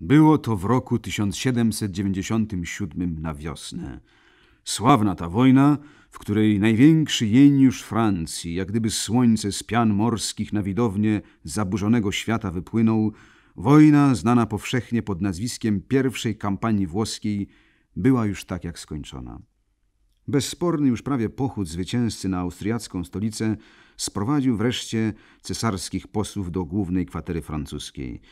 Było to w roku 1797 na wiosnę. Sławna ta wojna, w której największy jeniusz Francji, jak gdyby słońce z pian morskich na widownię zaburzonego świata wypłynął, wojna znana powszechnie pod nazwiskiem pierwszej kampanii włoskiej, była już tak jak skończona. Bezsporny już prawie pochód zwycięzcy na austriacką stolicę sprowadził wreszcie cesarskich posłów do głównej kwatery francuskiej –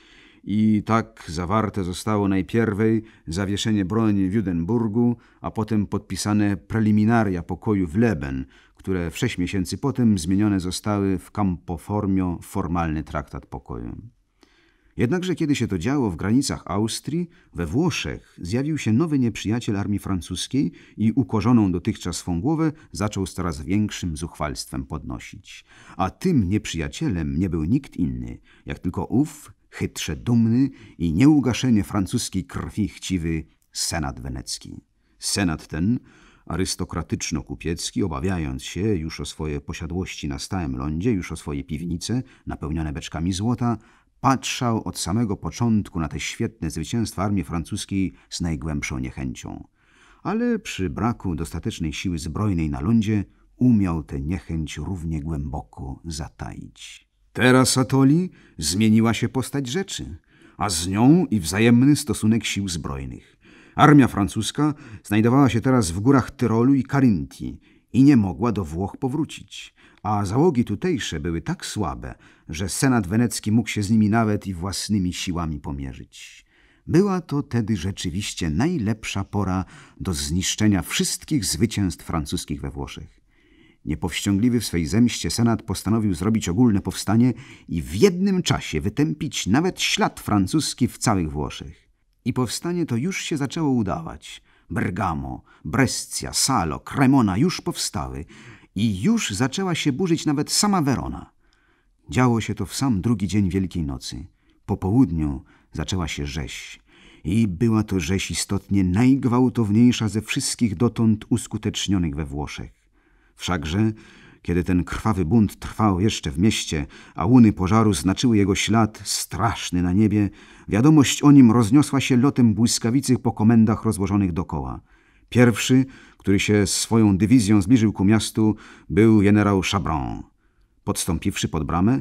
i tak zawarte zostało najpierwej zawieszenie broni w Judenburgu, a potem podpisane preliminaria pokoju w Leben, które w sześć miesięcy potem zmienione zostały w campo formio formalny traktat pokoju. Jednakże kiedy się to działo w granicach Austrii, we Włoszech zjawił się nowy nieprzyjaciel armii francuskiej i ukorzoną dotychczas swą głowę zaczął z coraz większym zuchwalstwem podnosić. A tym nieprzyjacielem nie był nikt inny, jak tylko ów, chytrze dumny i nieugaszenie francuskiej krwi chciwy Senat Wenecki. Senat ten, arystokratyczno-kupiecki, obawiając się już o swoje posiadłości na stałym lądzie, już o swoje piwnice napełnione beczkami złota, patrzał od samego początku na te świetne zwycięstwa armii francuskiej z najgłębszą niechęcią. Ale przy braku dostatecznej siły zbrojnej na lądzie umiał tę niechęć równie głęboko zataić. Teraz Atoli zmieniła się postać rzeczy, a z nią i wzajemny stosunek sił zbrojnych. Armia francuska znajdowała się teraz w górach Tyrolu i Karyntii i nie mogła do Włoch powrócić, a załogi tutejsze były tak słabe, że Senat Wenecki mógł się z nimi nawet i własnymi siłami pomierzyć. Była to tedy rzeczywiście najlepsza pora do zniszczenia wszystkich zwycięstw francuskich we Włoszech. Niepowściągliwy w swej zemście senat postanowił zrobić ogólne powstanie i w jednym czasie wytępić nawet ślad francuski w całych Włoszech. I powstanie to już się zaczęło udawać. Bergamo, Brescia, Salo, Cremona już powstały i już zaczęła się burzyć nawet sama Verona. Działo się to w sam drugi dzień Wielkiej Nocy. Po południu zaczęła się rzeź. I była to rzeź istotnie najgwałtowniejsza ze wszystkich dotąd uskutecznionych we Włoszech. Wszakże, kiedy ten krwawy bunt trwał jeszcze w mieście, a łuny pożaru znaczyły jego ślad straszny na niebie, wiadomość o nim rozniosła się lotem błyskawicy po komendach rozłożonych dokoła. Pierwszy, który się swoją dywizją zbliżył ku miastu, był generał Chabron. Podstąpiwszy pod bramę,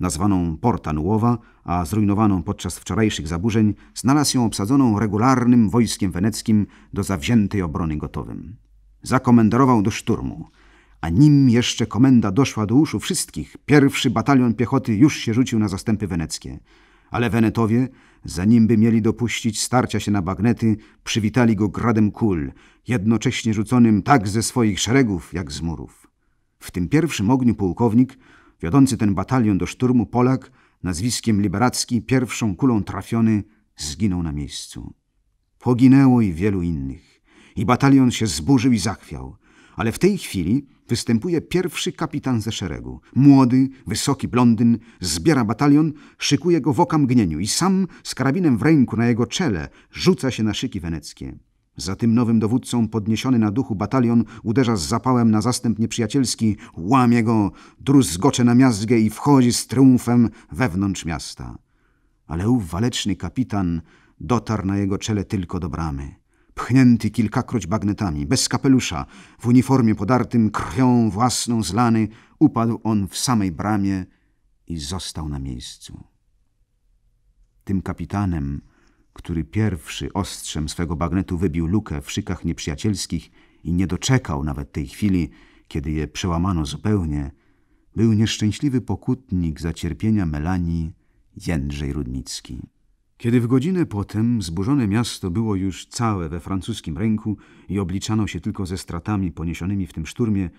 nazwaną Porta Nuova, a zrujnowaną podczas wczorajszych zaburzeń, znalazł ją obsadzoną regularnym wojskiem weneckim do zawziętej obrony gotowym. Zakomenderował do szturmu – a nim jeszcze komenda doszła do uszu wszystkich, pierwszy batalion piechoty już się rzucił na zastępy weneckie. Ale Wenetowie, zanim by mieli dopuścić starcia się na bagnety, przywitali go gradem kul, jednocześnie rzuconym tak ze swoich szeregów, jak z murów. W tym pierwszym ogniu pułkownik, wiodący ten batalion do szturmu Polak, nazwiskiem Liberacki, pierwszą kulą trafiony, zginął na miejscu. Poginęło i wielu innych. I batalion się zburzył i zachwiał ale w tej chwili występuje pierwszy kapitan ze szeregu. Młody, wysoki blondyn zbiera batalion, szykuje go w okamgnieniu i sam z karabinem w ręku na jego czele rzuca się na szyki weneckie. Za tym nowym dowódcą podniesiony na duchu batalion uderza z zapałem na zastęp nieprzyjacielski, łamie go, druzgocze na miazgę i wchodzi z triumfem wewnątrz miasta. Ale ów waleczny kapitan dotarł na jego czele tylko do bramy pchnięty kilkakroć bagnetami, bez kapelusza, w uniformie podartym krwią własną zlany, upadł on w samej bramie i został na miejscu. Tym kapitanem, który pierwszy ostrzem swego bagnetu wybił lukę w szykach nieprzyjacielskich i nie doczekał nawet tej chwili, kiedy je przełamano zupełnie, był nieszczęśliwy pokutnik za cierpienia Melanii Jędrzej Rudnicki. Kiedy w godzinę potem zburzone miasto było już całe we francuskim ręku i obliczano się tylko ze stratami poniesionymi w tym szturmie,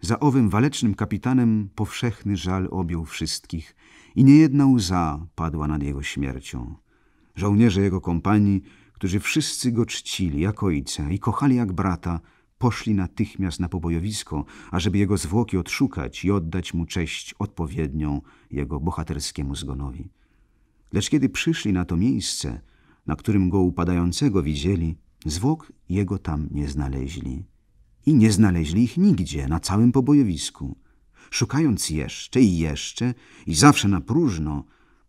za owym walecznym kapitanem powszechny żal objął wszystkich i niejedna łza padła nad jego śmiercią. Żołnierze jego kompanii, którzy wszyscy go czcili jak ojca i kochali jak brata, poszli natychmiast na pobojowisko, ażeby jego zwłoki odszukać i oddać mu cześć odpowiednią jego bohaterskiemu zgonowi. Lecz kiedy przyszli na to miejsce, na którym go upadającego widzieli, zwłok jego tam nie znaleźli. I nie znaleźli ich nigdzie, na całym pobojowisku. Szukając jeszcze i jeszcze i zawsze na próżno,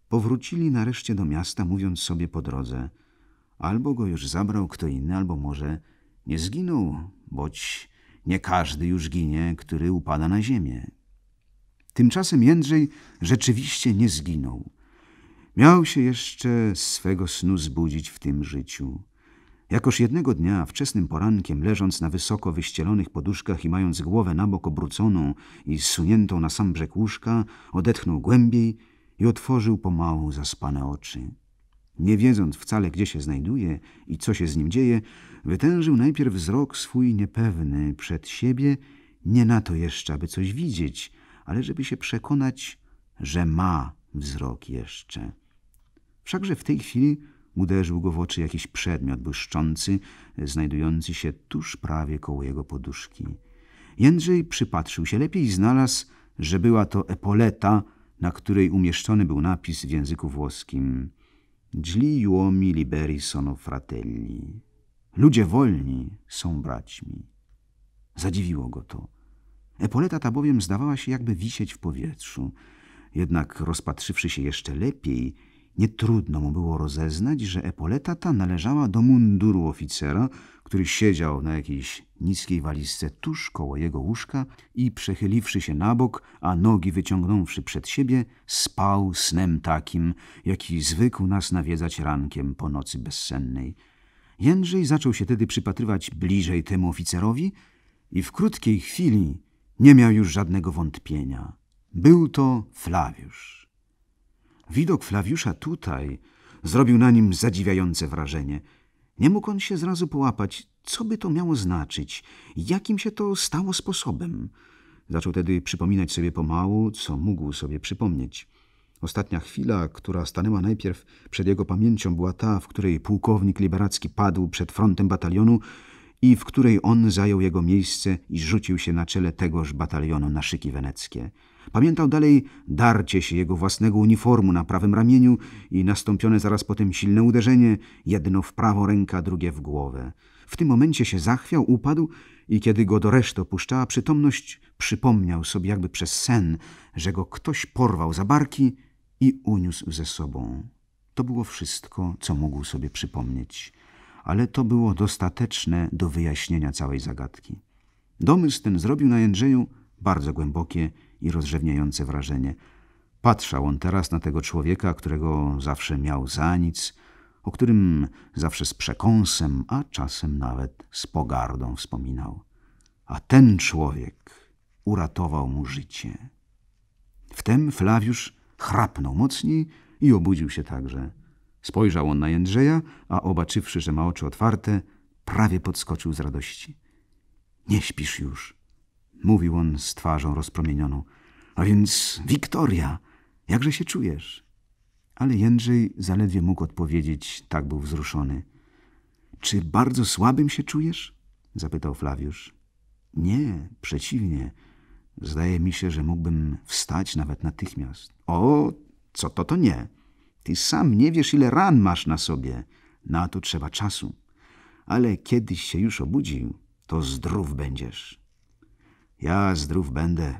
powrócili nareszcie do miasta, mówiąc sobie po drodze albo go już zabrał kto inny, albo może nie zginął, boć nie każdy już ginie, który upada na ziemię. Tymczasem Jędrzej rzeczywiście nie zginął. Miał się jeszcze swego snu zbudzić w tym życiu. Jakoż jednego dnia, wczesnym porankiem, leżąc na wysoko wyścielonych poduszkach i mając głowę na bok obróconą i suniętą na sam brzeg łóżka, odetchnął głębiej i otworzył pomału zaspane oczy. Nie wiedząc wcale, gdzie się znajduje i co się z nim dzieje, wytężył najpierw wzrok swój niepewny przed siebie, nie na to jeszcze, aby coś widzieć, ale żeby się przekonać, że ma wzrok jeszcze. Wszakże w tej chwili uderzył go w oczy jakiś przedmiot błyszczący, e, znajdujący się tuż prawie koło jego poduszki. Jędrzej przypatrzył się lepiej i znalazł, że była to epoleta, na której umieszczony był napis w języku włoskim Dźli uomi liberi sono fratelli. Ludzie wolni są braćmi. Zadziwiło go to. Epoleta ta bowiem zdawała się jakby wisieć w powietrzu. Jednak rozpatrzywszy się jeszcze lepiej, nie trudno mu było rozeznać, że epoleta ta należała do munduru oficera, który siedział na jakiejś niskiej walizce tuż koło jego łóżka i przechyliwszy się na bok, a nogi wyciągnąwszy przed siebie, spał snem takim, jaki zwykł nas nawiedzać rankiem po nocy bezsennej. Jędrzej zaczął się tedy przypatrywać bliżej temu oficerowi i w krótkiej chwili nie miał już żadnego wątpienia. Był to Flawiusz. Widok Flawiusza tutaj zrobił na nim zadziwiające wrażenie. Nie mógł on się zrazu połapać, co by to miało znaczyć, jakim się to stało sposobem. Zaczął tedy przypominać sobie pomału, co mógł sobie przypomnieć. Ostatnia chwila, która stanęła najpierw przed jego pamięcią, była ta, w której pułkownik liberacki padł przed frontem batalionu i w której on zajął jego miejsce i rzucił się na czele tegoż batalionu na szyki weneckie. Pamiętał dalej darcie się jego własnego uniformu na prawym ramieniu i nastąpione zaraz potem silne uderzenie, jedno w prawo ręka, drugie w głowę. W tym momencie się zachwiał, upadł i kiedy go do reszty opuszczała przytomność, przypomniał sobie jakby przez sen, że go ktoś porwał za barki i uniósł ze sobą. To było wszystko, co mógł sobie przypomnieć, ale to było dostateczne do wyjaśnienia całej zagadki. Domysł ten zrobił na Jędrzeju bardzo głębokie i rozrzewniające wrażenie. Patrzał on teraz na tego człowieka, którego zawsze miał za nic, o którym zawsze z przekąsem, a czasem nawet z pogardą wspominał. A ten człowiek uratował mu życie. Wtem Flawiusz chrapnął mocniej i obudził się także. Spojrzał on na Jędrzeja, a obaczywszy, że ma oczy otwarte, prawie podskoczył z radości. Nie śpisz już, Mówił on z twarzą rozpromienioną. A więc, Wiktoria, jakże się czujesz? Ale Jędrzej zaledwie mógł odpowiedzieć, tak był wzruszony. Czy bardzo słabym się czujesz? zapytał Flawiusz. Nie, przeciwnie. Zdaje mi się, że mógłbym wstać nawet natychmiast. O, co to, to nie. Ty sam nie wiesz, ile ran masz na sobie. Na to trzeba czasu. Ale kiedyś się już obudził, to zdrów będziesz. Ja zdrów będę,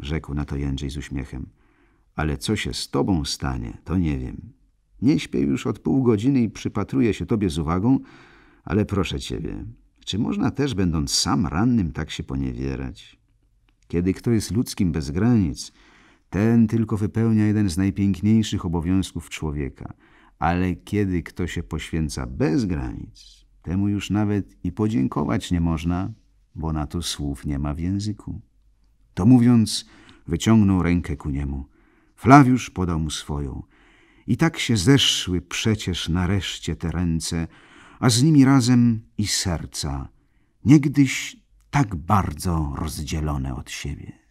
rzekł na to Jędrzej z uśmiechem. Ale co się z tobą stanie, to nie wiem. Nie śpię już od pół godziny i przypatruję się tobie z uwagą, ale proszę ciebie, czy można też, będąc sam rannym, tak się poniewierać? Kiedy kto jest ludzkim bez granic, ten tylko wypełnia jeden z najpiękniejszych obowiązków człowieka. Ale kiedy kto się poświęca bez granic, temu już nawet i podziękować nie można bo na to słów nie ma w języku. To mówiąc, wyciągnął rękę ku niemu. Flawiusz podał mu swoją. I tak się zeszły przecież nareszcie te ręce, a z nimi razem i serca, niegdyś tak bardzo rozdzielone od siebie.